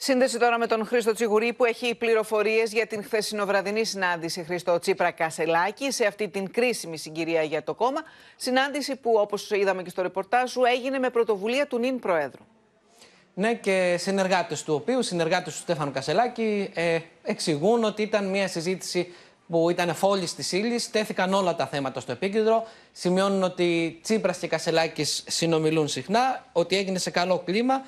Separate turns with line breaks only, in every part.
Σύνδεση τώρα με τον Χρήστο Τσιγουρή που έχει πληροφορίες για την χθεσινοβραδινή συνάντηση Χρήστο Τσίπρα Κασελάκη σε αυτή την κρίσιμη συγκυρία για το κόμμα. Συνάντηση που, όπως είδαμε και στο ρεπορτάζ σου, έγινε με πρωτοβουλία του νυν Προέδρου.
Ναι, και συνεργάτες του οποίου, συνεργάτες του Στέφανου Κασελάκη, ε, εξηγούν ότι ήταν μια συζήτηση που ήταν φόλη της ύλης. Τέθηκαν όλα τα θέματα στο επίκεντρο. Σημειώνουν ότι Τσίπρας και Κασελάκης συνομιλούν συχνά, ότι έγινε σε καλό κλίμα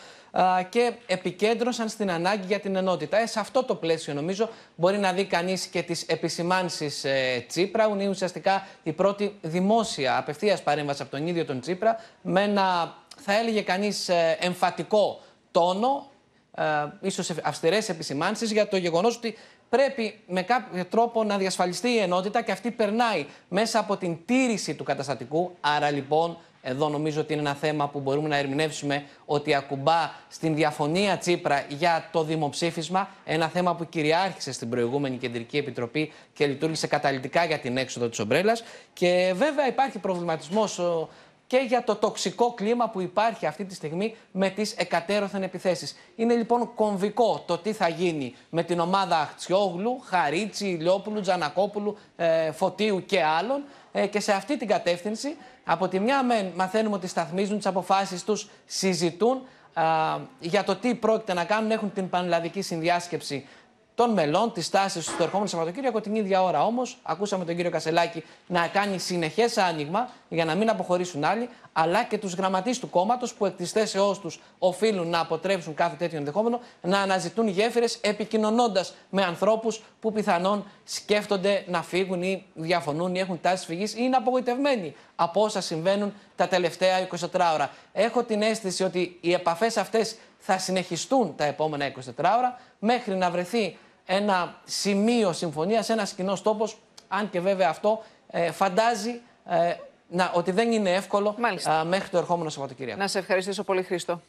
και επικέντρωσαν στην ανάγκη για την ενότητα. Ε, σε αυτό το πλαίσιο, νομίζω, μπορεί να δει κανείς και τις επισημάνσεις ε, Τσίπρα. Είναι ουσιαστικά η πρώτη δημόσια απευθείας παρέμβαση από τον ίδιο τον Τσίπρα με ένα, θα έλεγε κανείς, ε, εμφατικό τόνο ε, ίσως αυστηρές επισημάνσεις για το γεγονός ότι πρέπει με κάποιο τρόπο να διασφαλιστεί η ενότητα και αυτή περνάει μέσα από την τήρηση του καταστατικού. Άρα λοιπόν εδώ νομίζω ότι είναι ένα θέμα που μπορούμε να ερμηνεύσουμε ότι ακουμπά στην διαφωνία Τσίπρα για το δημοψήφισμα. Ένα θέμα που κυριάρχησε στην προηγούμενη Κεντρική Επιτροπή και λειτουργήσε καταλητικά για την έξοδο της ομπρέλας. Και βέβαια υπάρχει προβληματισμός και για το τοξικό κλίμα που υπάρχει αυτή τη στιγμή με τις εκατέρωθεν επιθέσεις. Είναι λοιπόν κομβικό το τι θα γίνει με την ομάδα Αχτσιόγλου, Χαρίτσι, Λιόπουλου, Τζανακόπουλου, ε, Φωτίου και άλλων. Ε, και σε αυτή την κατεύθυνση, από τη μια μεν μαθαίνουμε ότι σταθμίζουν τις αποφάσεις τους, συζητούν. για το τι πρόκειται να κάνουν, έχουν την πανελλαδική συνδιάσκεψη των μελών της τάσης του το ερχόμενο Σαββατοκύριακο. Την ίδια ώρα όμως, ακούσαμε τον κύριο Κασελάκη να κάνει συνεχές άνοιγμα για να μην αποχωρήσουν άλλοι, αλλά και τους γραμματείς του κόμματος που εκ της θέσεώς τους οφείλουν να αποτρέψουν κάθε τέτοιο ενδεχόμενο, να αναζητούν γέφυρες επικοινωνώντας με ανθρώπους που πιθανόν σκέφτονται να φύγουν ή διαφωνούν ή έχουν τάσεις φυγής ή είναι απογοητευμένοι από όσα συμβαίνουν τα τελευταία 24 ώρα. Έχω την αίσθηση ότι οι επαφές αυτές θα συνεχιστούν τα επόμενα 24 ώρα μέχρι να βρεθεί ένα σημείο συμφωνίας, ένας κοινός τόπος, αν και βέβαια αυτό ε, φαντάζει ε, να, ότι δεν είναι εύκολο ε, μέχρι το ερχόμενο Σαββατοκύριακο. Να σε ευχαριστήσω πολύ Χρήστο.